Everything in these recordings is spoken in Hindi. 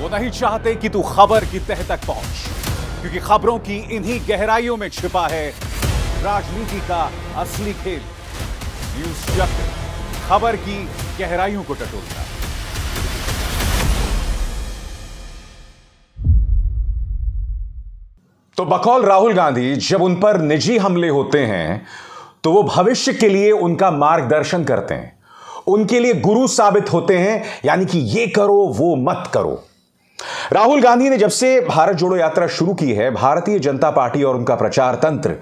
वो नहीं चाहते कि तू खबर की तह तक पहुंच क्योंकि खबरों की इन्हीं गहराइयों में छिपा है राजनीति का असली खेल न्यूज चक्र खबर की गहराइयों को टटोलता तो बकौल राहुल गांधी जब उन पर निजी हमले होते हैं तो वो भविष्य के लिए उनका मार्गदर्शन करते हैं उनके लिए गुरु साबित होते हैं यानी कि ये करो वो मत करो राहुल गांधी ने जब से भारत जोड़ो यात्रा शुरू की है भारतीय जनता पार्टी और उनका प्रचार तंत्र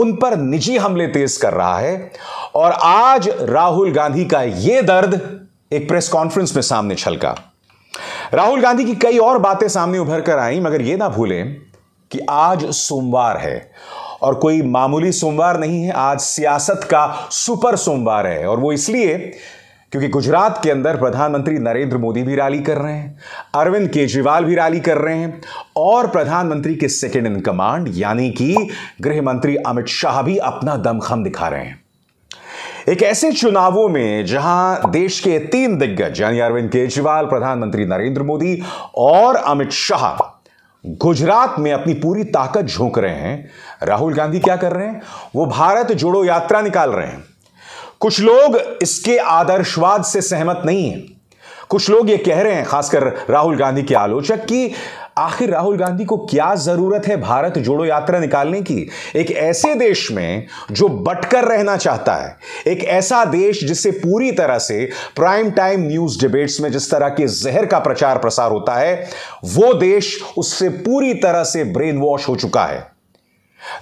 उन पर निजी हमले तेज कर रहा है और आज राहुल गांधी का यह दर्द एक प्रेस कॉन्फ्रेंस में सामने छलका राहुल गांधी की कई और बातें सामने उभर कर आई मगर यह ना भूलें कि आज सोमवार है और कोई मामूली सोमवार नहीं है आज सियासत का सुपर सोमवार है और वो इसलिए क्योंकि गुजरात के अंदर प्रधानमंत्री नरेंद्र मोदी भी रैली कर रहे हैं अरविंद केजरीवाल भी रैली कर रहे हैं और प्रधानमंत्री के सेकेंड इन कमांड यानी कि गृहमंत्री अमित शाह भी अपना दमखम दिखा रहे हैं एक ऐसे चुनावों में जहां देश के तीन दिग्गज यानी अरविंद केजरीवाल प्रधानमंत्री नरेंद्र मोदी और अमित शाह गुजरात में अपनी पूरी ताकत झोंक रहे हैं राहुल गांधी क्या कर रहे हैं वो भारत जोड़ो यात्रा निकाल रहे हैं कुछ लोग इसके आदर्शवाद से सहमत नहीं है कुछ लोग ये कह रहे हैं खासकर राहुल गांधी के आलोचक कि आखिर राहुल गांधी को क्या जरूरत है भारत जोड़ो यात्रा निकालने की एक ऐसे देश में जो बटकर रहना चाहता है एक ऐसा देश जिसे पूरी तरह से प्राइम टाइम न्यूज डिबेट्स में जिस तरह के जहर का प्रचार प्रसार होता है वो देश उससे पूरी तरह से ब्रेन वॉश हो चुका है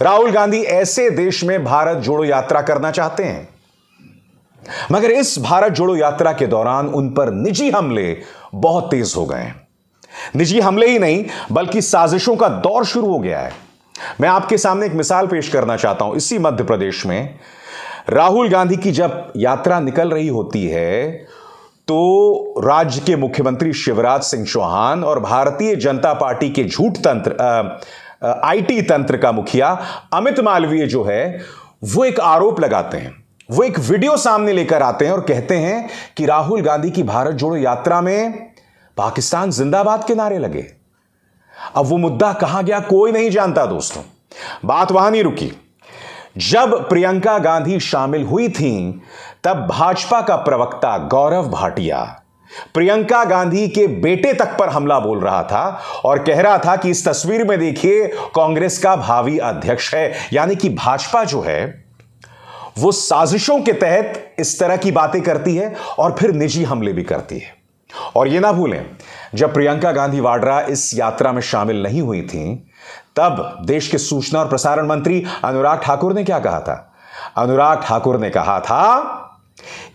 राहुल गांधी ऐसे देश में भारत जोड़ो यात्रा करना चाहते हैं मगर इस भारत जोड़ो यात्रा के दौरान उन पर निजी हमले बहुत तेज हो गए निजी हमले ही नहीं बल्कि साजिशों का दौर शुरू हो गया है मैं आपके सामने एक मिसाल पेश करना चाहता हूं इसी मध्य प्रदेश में राहुल गांधी की जब यात्रा निकल रही होती है तो राज्य के मुख्यमंत्री शिवराज सिंह चौहान और भारतीय जनता पार्टी के झूठ तंत्र आईटी तंत्र का मुखिया अमित मालवीय जो है वो एक आरोप लगाते हैं वो एक वीडियो सामने लेकर आते हैं और कहते हैं कि राहुल गांधी की भारत जोड़ो यात्रा में पाकिस्तान जिंदाबाद के नारे लगे अब वो मुद्दा कहां गया कोई नहीं जानता दोस्तों बात वहां नहीं रुकी जब प्रियंका गांधी शामिल हुई थीं तब भाजपा का प्रवक्ता गौरव भाटिया प्रियंका गांधी के बेटे तक पर हमला बोल रहा था और कह रहा था कि इस तस्वीर में देखिए कांग्रेस का भावी अध्यक्ष है यानी कि भाजपा जो है वो साजिशों के तहत इस तरह की बातें करती है और फिर निजी हमले भी करती है और यह ना भूलें जब प्रियंका गांधी वाड्रा इस यात्रा में शामिल नहीं हुई थी तब देश के सूचना और प्रसारण मंत्री अनुराग ठाकुर ने क्या कहा था अनुराग ठाकुर ने कहा था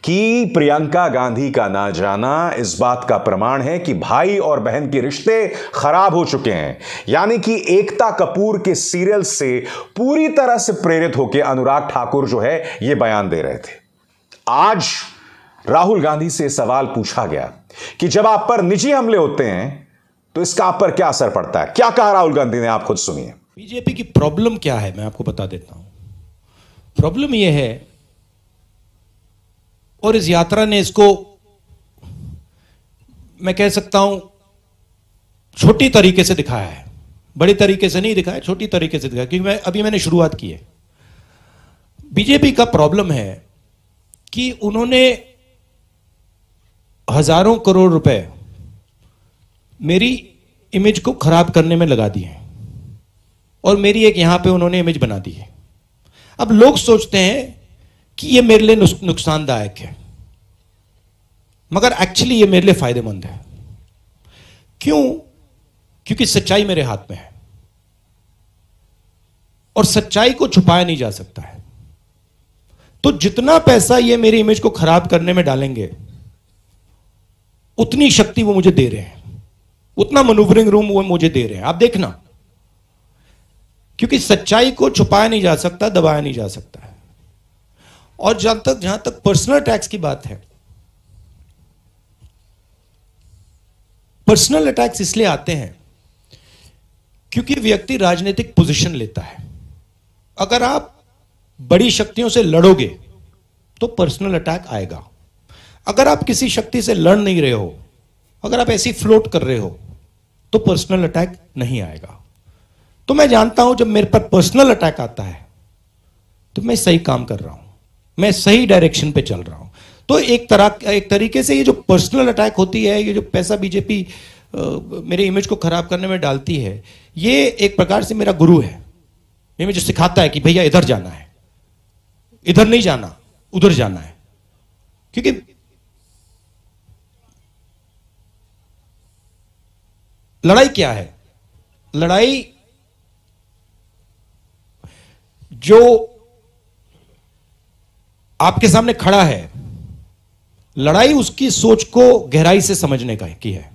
कि प्रियंका गांधी का ना जाना इस बात का प्रमाण है कि भाई और बहन के रिश्ते खराब हो चुके हैं यानी कि एकता कपूर के सीरियल से पूरी तरह से प्रेरित होकर अनुराग ठाकुर जो है यह बयान दे रहे थे आज राहुल गांधी से सवाल पूछा गया कि जब आप पर निजी हमले होते हैं तो इसका आप पर क्या असर पड़ता है क्या कहा राहुल गांधी ने आप खुद सुनिए बीजेपी की प्रॉब्लम क्या है मैं आपको बता देता हूं प्रॉब्लम यह है और इस यात्रा ने इसको मैं कह सकता हूं छोटी तरीके से दिखाया है बड़े तरीके से नहीं दिखाया छोटी तरीके से दिखाया क्योंकि मैं अभी मैंने शुरुआत की है बीजेपी का प्रॉब्लम है कि उन्होंने हजारों करोड़ रुपए मेरी इमेज को खराब करने में लगा दिए और मेरी एक यहां पे उन्होंने इमेज बना दी है अब लोग सोचते हैं कि ये मेरे लिए नुकसानदायक है मगर एक्चुअली ये मेरे लिए फायदेमंद है क्यों क्योंकि सच्चाई मेरे हाथ में है और सच्चाई को छुपाया नहीं जा सकता है तो जितना पैसा ये मेरी इमेज को खराब करने में डालेंगे उतनी शक्ति वो मुझे दे रहे हैं उतना मनूवरिंग रूम वो मुझे दे रहे हैं आप देखना क्योंकि सच्चाई को छुपाया नहीं जा सकता दबाया नहीं जा सकता और जहां तक जहां तक पर्सनल अटैक्स की बात है पर्सनल अटैक्स इसलिए आते हैं क्योंकि व्यक्ति राजनीतिक पोजीशन लेता है अगर आप बड़ी शक्तियों से लड़ोगे तो पर्सनल अटैक आएगा अगर आप किसी शक्ति से लड़ नहीं रहे हो अगर आप ऐसी फ्लोट कर रहे हो तो पर्सनल अटैक नहीं आएगा तो मैं जानता हूं जब मेरे पर पर्सनल अटैक आता है तो मैं सही काम कर रहा हूं मैं सही डायरेक्शन पे चल रहा हूं तो एक तरह एक तरीके से ये जो पर्सनल अटैक होती है ये जो पैसा बीजेपी मेरे इमेज को खराब करने में डालती है ये एक प्रकार से मेरा गुरु है ये मुझे सिखाता है कि भैया इधर जाना है इधर नहीं जाना उधर जाना है क्योंकि लड़ाई क्या है लड़ाई जो आपके सामने खड़ा है लड़ाई उसकी सोच को गहराई से समझने का की है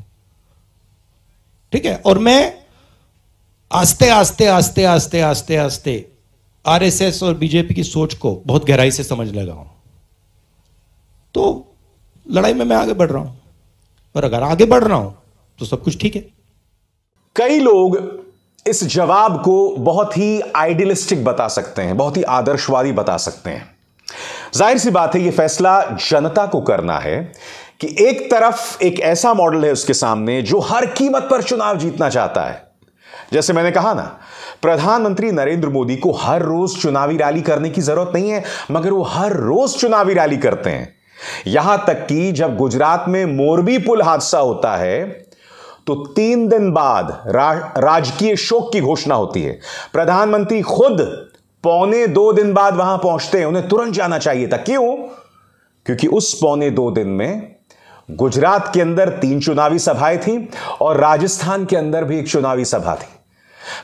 ठीक है और मैं आस्ते आस्ते आस्ते आस्ते आस्ते आस्ते आरएसएस और बीजेपी की सोच को बहुत गहराई से समझ लगा हूं तो लड़ाई में मैं आगे बढ़ रहा हूं और अगर आगे बढ़ रहा हूं तो सब कुछ ठीक है कई लोग इस जवाब को बहुत ही आइडियलिस्टिक बता सकते हैं बहुत ही आदर्शवादी बता सकते हैं जाहिर सी बात है यह फैसला जनता को करना है कि एक तरफ एक ऐसा मॉडल है उसके सामने जो हर कीमत पर चुनाव जीतना चाहता है जैसे मैंने कहा ना प्रधानमंत्री नरेंद्र मोदी को हर रोज चुनावी रैली करने की जरूरत नहीं है मगर वो हर रोज चुनावी रैली करते हैं यहां तक कि जब गुजरात में मोरबी पुल हादसा होता है तो तीन दिन बाद रा, राजकीय शोक की घोषणा होती है प्रधानमंत्री खुद पौने दो दिन बाद वहां पहुंचते हैं उन्हें तुरंत जाना चाहिए था क्यों क्योंकि उस पौने दो दिन में गुजरात के अंदर तीन चुनावी सभाएं थी और राजस्थान के अंदर भी एक चुनावी सभा थी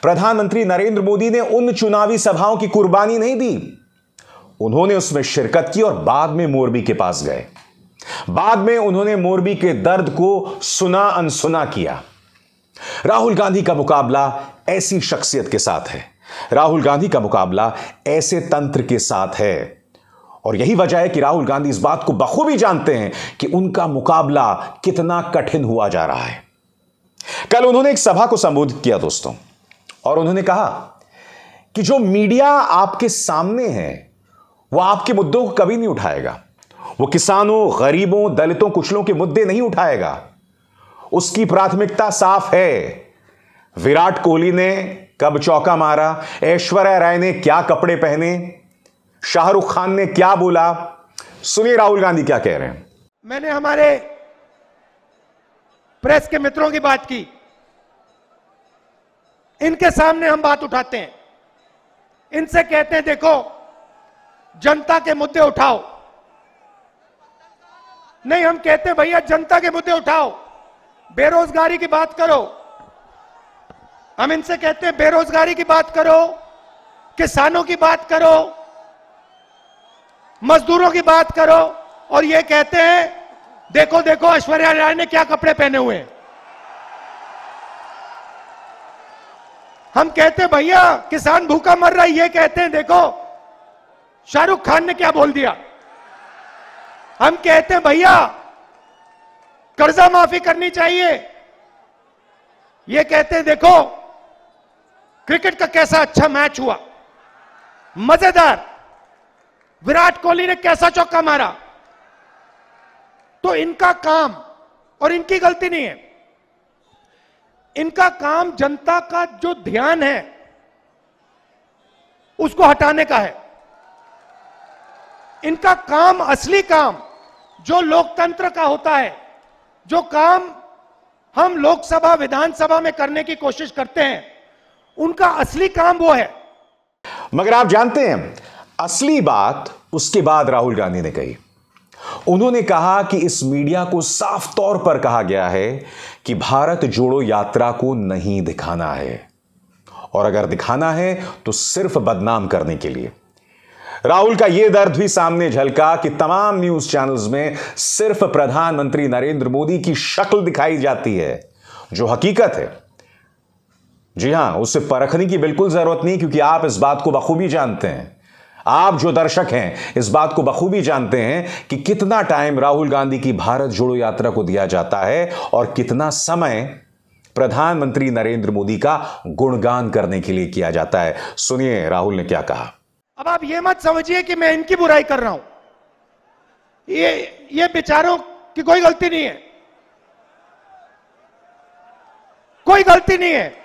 प्रधानमंत्री नरेंद्र मोदी ने उन चुनावी सभाओं की कुर्बानी नहीं दी उन्होंने उसमें शिरकत की और बाद में मोरबी के पास गए बाद में उन्होंने मोरबी के दर्द को सुना अनसुना किया राहुल गांधी का मुकाबला ऐसी शख्सियत के साथ है राहुल गांधी का मुकाबला ऐसे तंत्र के साथ है और यही वजह है कि राहुल गांधी इस बात को बखूबी जानते हैं कि उनका मुकाबला कितना कठिन हुआ जा रहा है कल उन्होंने एक सभा को संबोधित किया दोस्तों और उन्होंने कहा कि जो मीडिया आपके सामने है वह आपके मुद्दों को कभी नहीं उठाएगा वो किसानों गरीबों दलितों कुचलों के मुद्दे नहीं उठाएगा उसकी प्राथमिकता साफ है विराट कोहली ने कब चौका मारा ऐश्वर्या राय ने क्या कपड़े पहने शाहरुख खान ने क्या बोला सुनिए राहुल गांधी क्या कह रहे हैं मैंने हमारे प्रेस के मित्रों की बात की इनके सामने हम बात उठाते हैं इनसे कहते हैं देखो जनता के मुद्दे उठाओ नहीं हम कहते भैया जनता के मुद्दे उठाओ बेरोजगारी की बात करो हम इनसे कहते हैं बेरोजगारी की बात करो किसानों की बात करो मजदूरों की बात करो और ये कहते हैं देखो देखो ऐश्वर्या राय ने क्या कपड़े पहने हुए हैं हम कहते भैया किसान भूखा मर रहा है ये कहते हैं देखो शाहरुख खान ने क्या बोल दिया हम कहते हैं भैया कर्जा माफी करनी चाहिए ये कहते हैं देखो क्रिकेट का कैसा अच्छा मैच हुआ मजेदार विराट कोहली ने कैसा चौका मारा तो इनका काम और इनकी गलती नहीं है इनका काम जनता का जो ध्यान है उसको हटाने का है इनका काम असली काम जो लोकतंत्र का होता है जो काम हम लोकसभा विधानसभा में करने की कोशिश करते हैं उनका असली काम वो है मगर आप जानते हैं असली बात उसके बाद राहुल गांधी ने कही उन्होंने कहा कि इस मीडिया को साफ तौर पर कहा गया है कि भारत जोड़ो यात्रा को नहीं दिखाना है और अगर दिखाना है तो सिर्फ बदनाम करने के लिए राहुल का यह दर्द भी सामने झलका कि तमाम न्यूज चैनल्स में सिर्फ प्रधानमंत्री नरेंद्र मोदी की शक्ल दिखाई जाती है जो हकीकत है जी हां उससे परखने की बिल्कुल जरूरत नहीं क्योंकि आप इस बात को बखूबी जानते हैं आप जो दर्शक हैं इस बात को बखूबी जानते हैं कि कितना टाइम राहुल गांधी की भारत जोड़ो यात्रा को दिया जाता है और कितना समय प्रधानमंत्री नरेंद्र मोदी का गुणगान करने के लिए किया जाता है सुनिए राहुल ने क्या कहा अब आप यह मत समझिए कि मैं इनकी बुराई कर रहा हूं ये ये बेचारों की कोई गलती नहीं है कोई गलती नहीं है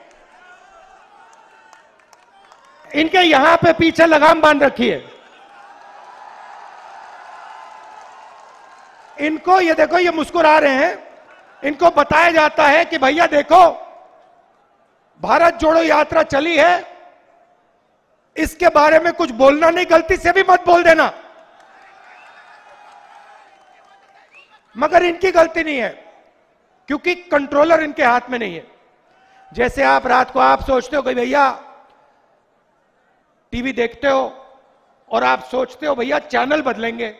इनके यहां पे पीछे लगाम बांध रखी है इनको ये देखो ये मुस्कुरा रहे हैं इनको बताया जाता है कि भैया देखो भारत जोड़ो यात्रा चली है इसके बारे में कुछ बोलना नहीं गलती से भी मत बोल देना मगर इनकी गलती नहीं है क्योंकि कंट्रोलर इनके हाथ में नहीं है जैसे आप रात को आप सोचते हो कि भैया टीवी देखते हो और आप सोचते हो भैया चैनल बदलेंगे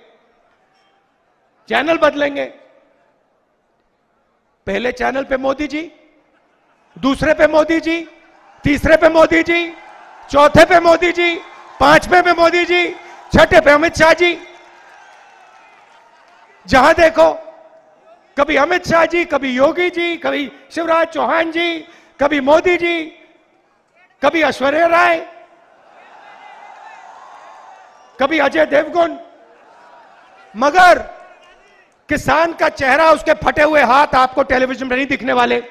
चैनल बदलेंगे पहले चैनल पे मोदी जी दूसरे पे मोदी जी तीसरे पे मोदी जी चौथे पे मोदी जी पांचवे पे मोदी जी छठे पे अमित शाह जी जहां देखो कभी अमित शाह जी कभी योगी जी कभी शिवराज चौहान जी कभी मोदी जी कभी ऐश्वर्या राय कभी अजय देवगुण मगर किसान का चेहरा उसके फटे हुए हाथ आपको टेलीविजन पर नहीं दिखने वाले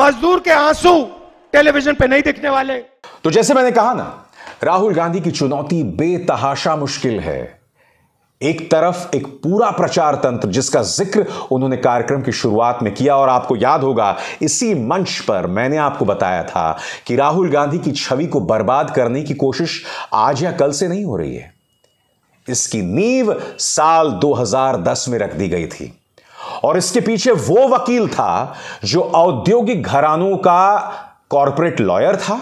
मजदूर के आंसू टेलीविजन पे नहीं दिखने वाले तो जैसे मैंने कहा ना राहुल गांधी की चुनौती बेतहाशा मुश्किल है एक तरफ एक पूरा प्रचार तंत्र जिसका जिक्र उन्होंने कार्यक्रम की शुरुआत में किया और आपको याद होगा इसी मंच पर मैंने आपको बताया था कि राहुल गांधी की छवि को बर्बाद करने की कोशिश आज या कल से नहीं हो रही है इसकी नींव साल 2010 में रख दी गई थी और इसके पीछे वो वकील था जो औद्योगिक घरानों का कॉरपोरेट लॉयर था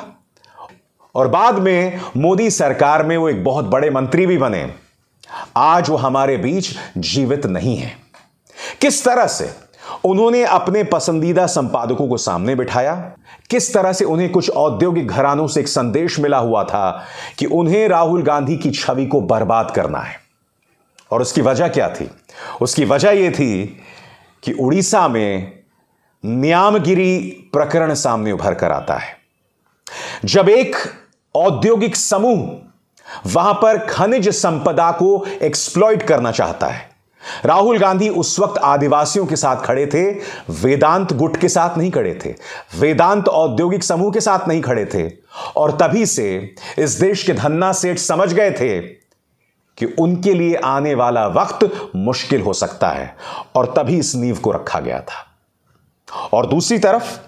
और बाद में मोदी सरकार में वो एक बहुत बड़े मंत्री भी बने आज वो हमारे बीच जीवित नहीं है किस तरह से उन्होंने अपने पसंदीदा संपादकों को सामने बिठाया किस तरह से उन्हें कुछ औद्योगिक घरानों से एक संदेश मिला हुआ था कि उन्हें राहुल गांधी की छवि को बर्बाद करना है और उसकी वजह क्या थी उसकी वजह यह थी कि उड़ीसा में न्यामगिरी प्रकरण सामने उभर कर आता है जब एक औद्योगिक समूह वहां पर खनिज संपदा को एक्सप्लॉइट करना चाहता है राहुल गांधी उस वक्त आदिवासियों के साथ खड़े थे वेदांत गुट के साथ नहीं खड़े थे वेदांत औद्योगिक समूह के साथ नहीं खड़े थे और तभी से इस देश के धन्ना सेठ समझ गए थे कि उनके लिए आने वाला वक्त मुश्किल हो सकता है और तभी इस नींव को रखा गया था और दूसरी तरफ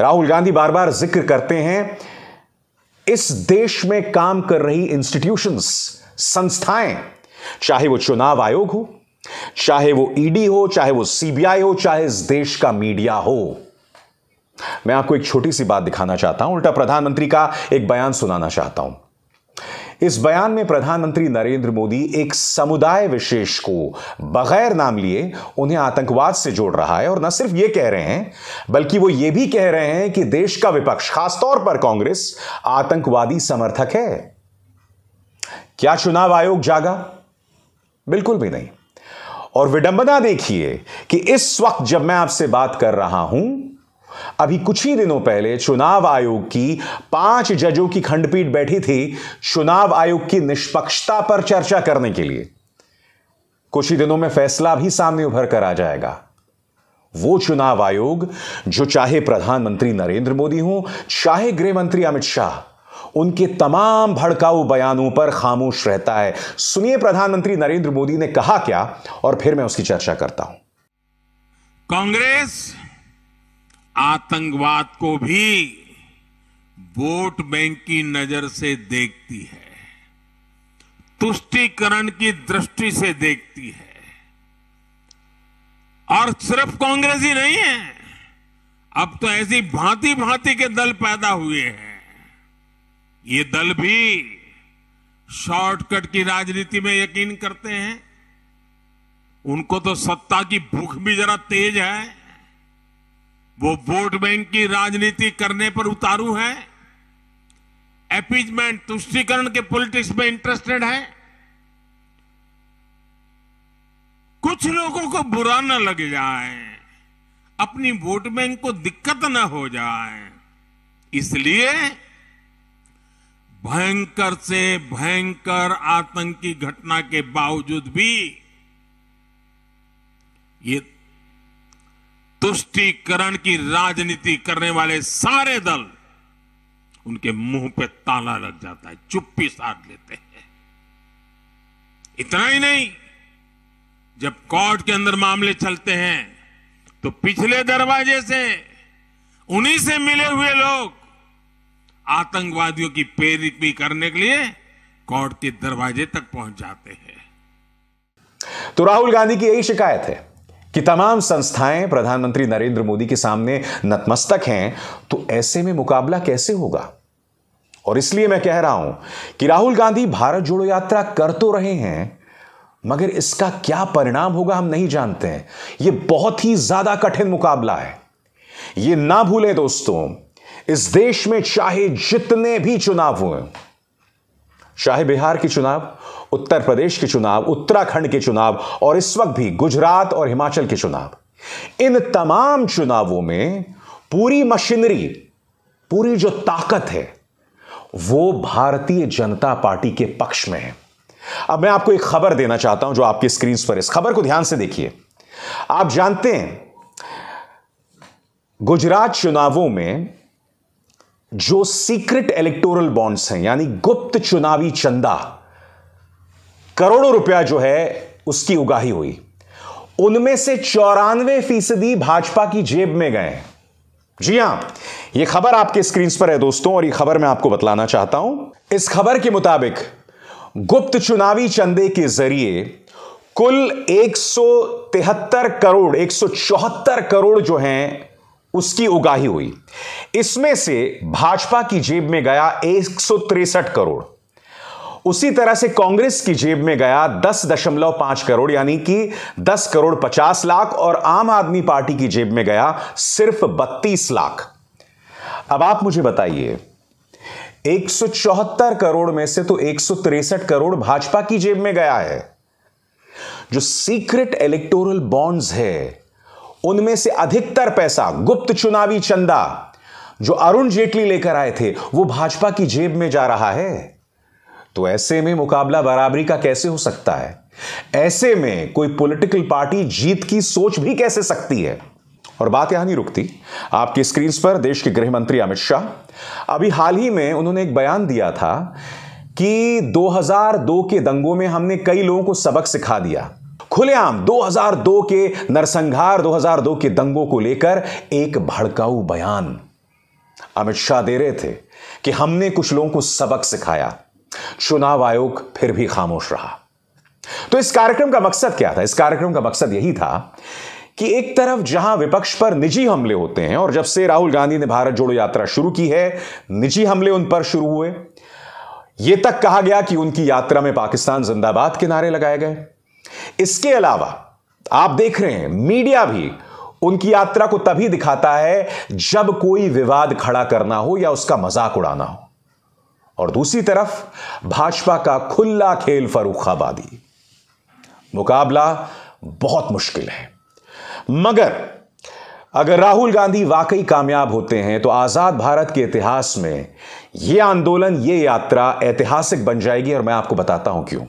राहुल गांधी बार बार जिक्र करते हैं इस देश में काम कर रही इंस्टीट्यूशंस संस्थाएं चाहे वो चुनाव आयोग हो चाहे वो ईडी e हो चाहे वो सीबीआई हो चाहे इस देश का मीडिया हो मैं आपको एक छोटी सी बात दिखाना चाहता हूं उल्टा प्रधानमंत्री का एक बयान सुनाना चाहता हूं इस बयान में प्रधानमंत्री नरेंद्र मोदी एक समुदाय विशेष को बगैर नाम लिए उन्हें आतंकवाद से जोड़ रहा है और न सिर्फ यह कह रहे हैं बल्कि वो ये भी कह रहे हैं कि देश का विपक्ष खासतौर पर कांग्रेस आतंकवादी समर्थक है क्या चुनाव आयोग जागा बिल्कुल भी नहीं और विडंबना देखिए कि इस वक्त जब मैं आपसे बात कर रहा हूं अभी कुछ ही दिनों पहले चुनाव आयोग की पांच जजों की खंडपीठ बैठी थी चुनाव आयोग की निष्पक्षता पर चर्चा करने के लिए कुछ ही दिनों में फैसला भी सामने उभर कर आ जाएगा वो चुनाव आयोग जो चाहे प्रधानमंत्री नरेंद्र मोदी हो चाहे गृह मंत्री अमित शाह उनके तमाम भड़काऊ बयानों पर खामोश रहता है सुनिए प्रधानमंत्री नरेंद्र मोदी ने कहा क्या और फिर मैं उसकी चर्चा करता हूं कांग्रेस आतंकवाद को भी वोट बैंक की नजर से देखती है तुष्टीकरण की दृष्टि से देखती है और सिर्फ कांग्रेस ही नहीं है अब तो ऐसी भांति भांति के दल पैदा हुए हैं ये दल भी शॉर्टकट की राजनीति में यकीन करते हैं उनको तो सत्ता की भूख भी जरा तेज है वो वोट बैंक की राजनीति करने पर उतारू है एपीजमेंट तुष्टिकरण के पॉलिटिक्स में इंटरेस्टेड है कुछ लोगों को बुरा न लग जाए अपनी वोट बैंक को दिक्कत न हो जाए इसलिए भयंकर से भयंकर आतंकी घटना के बावजूद भी ये तुष्टीकरण की राजनीति करने वाले सारे दल उनके मुंह पे ताला लग जाता है चुप्पी साध लेते हैं इतना ही नहीं जब कोर्ट के अंदर मामले चलते हैं तो पिछले दरवाजे से उन्हीं से मिले हुए लोग आतंकवादियों की भी करने के लिए कोर्ट के दरवाजे तक पहुंच जाते हैं तो राहुल गांधी की यही शिकायत है कि तमाम संस्थाएं प्रधानमंत्री नरेंद्र मोदी के सामने नतमस्तक हैं तो ऐसे में मुकाबला कैसे होगा और इसलिए मैं कह रहा हूं कि राहुल गांधी भारत जोड़ो यात्रा कर तो रहे हैं मगर इसका क्या परिणाम होगा हम नहीं जानते हैं यह बहुत ही ज्यादा कठिन मुकाबला है यह ना भूले दोस्तों इस देश में चाहे जितने भी चुनाव हुए चाहे बिहार के चुनाव उत्तर प्रदेश के चुनाव उत्तराखंड के चुनाव और इस वक्त भी गुजरात और हिमाचल के चुनाव इन तमाम चुनावों में पूरी मशीनरी पूरी जो ताकत है वो भारतीय जनता पार्टी के पक्ष में है अब मैं आपको एक खबर देना चाहता हूं जो आपकी स्क्रीन पर इस खबर को ध्यान से देखिए आप जानते हैं गुजरात चुनावों में जो सीक्रेट इलेक्टोरल बॉन्ड्स हैं यानी गुप्त चुनावी चंदा करोड़ों रुपया जो है उसकी उगाही हुई उनमें से चौरानवे फीसदी भाजपा की जेब में गए जी हां यह खबर आपके स्क्रीन पर है दोस्तों और यह खबर मैं आपको बतलाना चाहता हूं इस खबर के मुताबिक गुप्त चुनावी चंदे के जरिए कुल एक करोड़ एक करोड़ जो हैं उसकी उगाही हुई इसमें से भाजपा की जेब में गया एक करोड़ उसी तरह से कांग्रेस की जेब में गया दस दशमलव पांच करोड़ यानी कि दस करोड़ पचास लाख और आम आदमी पार्टी की जेब में गया सिर्फ बत्तीस लाख अब आप मुझे बताइए एक सौ चौहत्तर करोड़ में से तो एक सौ तिरसठ करोड़ भाजपा की जेब में गया है जो सीक्रेट इलेक्टोरल बॉन्ड्स है उनमें से अधिकतर पैसा गुप्त चुनावी चंदा जो अरुण जेटली लेकर आए थे वो भाजपा की जेब में जा रहा है तो ऐसे में मुकाबला बराबरी का कैसे हो सकता है ऐसे में कोई पॉलिटिकल पार्टी जीत की सोच भी कैसे सकती है और बात यहां नहीं रुकती आपकी स्क्रीन पर देश के गृह मंत्री अमित शाह अभी हाल ही में उन्होंने एक बयान दिया था कि 2002 के दंगों में हमने कई लोगों को सबक सिखा दिया खुलेआम 2002 के नरसंहार 2002 के दंगों को लेकर एक भड़काऊ बयान अमित शाह दे रहे थे कि हमने कुछ लोगों को सबक सिखाया चुनाव आयोग फिर भी खामोश रहा तो इस कार्यक्रम का मकसद क्या था इस कार्यक्रम का मकसद यही था कि एक तरफ जहां विपक्ष पर निजी हमले होते हैं और जब से राहुल गांधी ने भारत जोड़ो यात्रा शुरू की है निजी हमले उन पर शुरू हुए यह तक कहा गया कि उनकी यात्रा में पाकिस्तान जिंदाबाद के नारे लगाए गए इसके अलावा आप देख रहे हैं मीडिया भी उनकी यात्रा को तभी दिखाता है जब कोई विवाद खड़ा करना हो या उसका मजाक उड़ाना हो और दूसरी तरफ भाजपा का खुला खेल फरूखाबादी मुकाबला बहुत मुश्किल है मगर अगर राहुल गांधी वाकई कामयाब होते हैं तो आज़ाद भारत के इतिहास में यह आंदोलन यह यात्रा ऐतिहासिक बन जाएगी और मैं आपको बताता हूं क्यों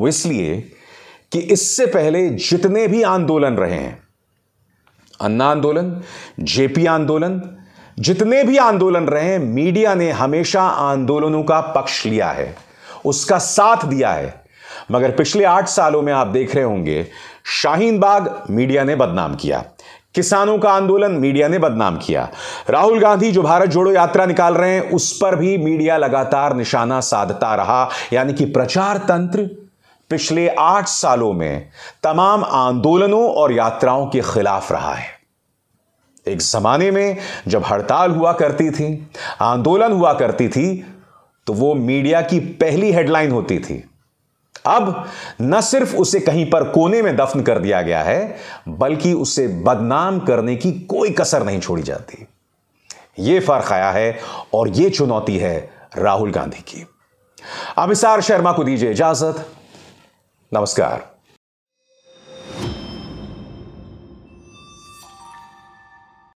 वो इसलिए कि इससे पहले जितने भी आंदोलन रहे हैं अन्ना आंदोलन जेपी आंदोलन जितने भी आंदोलन रहे मीडिया ने हमेशा आंदोलनों का पक्ष लिया है उसका साथ दिया है मगर पिछले आठ सालों में आप देख रहे होंगे शाहीन बाग मीडिया ने बदनाम किया किसानों का आंदोलन मीडिया ने बदनाम किया राहुल गांधी जो भारत जोड़ो यात्रा निकाल रहे हैं उस पर भी मीडिया लगातार निशाना साधता रहा यानी कि प्रचार तंत्र पिछले आठ सालों में तमाम आंदोलनों और यात्राओं के खिलाफ रहा है एक जमाने में जब हड़ताल हुआ करती थी आंदोलन हुआ करती थी तो वो मीडिया की पहली हेडलाइन होती थी अब न सिर्फ उसे कहीं पर कोने में दफन कर दिया गया है बल्कि उसे बदनाम करने की कोई कसर नहीं छोड़ी जाती यह फर्क आया है और यह चुनौती है राहुल गांधी की अमिसार शर्मा को दीजिए इजाजत नमस्कार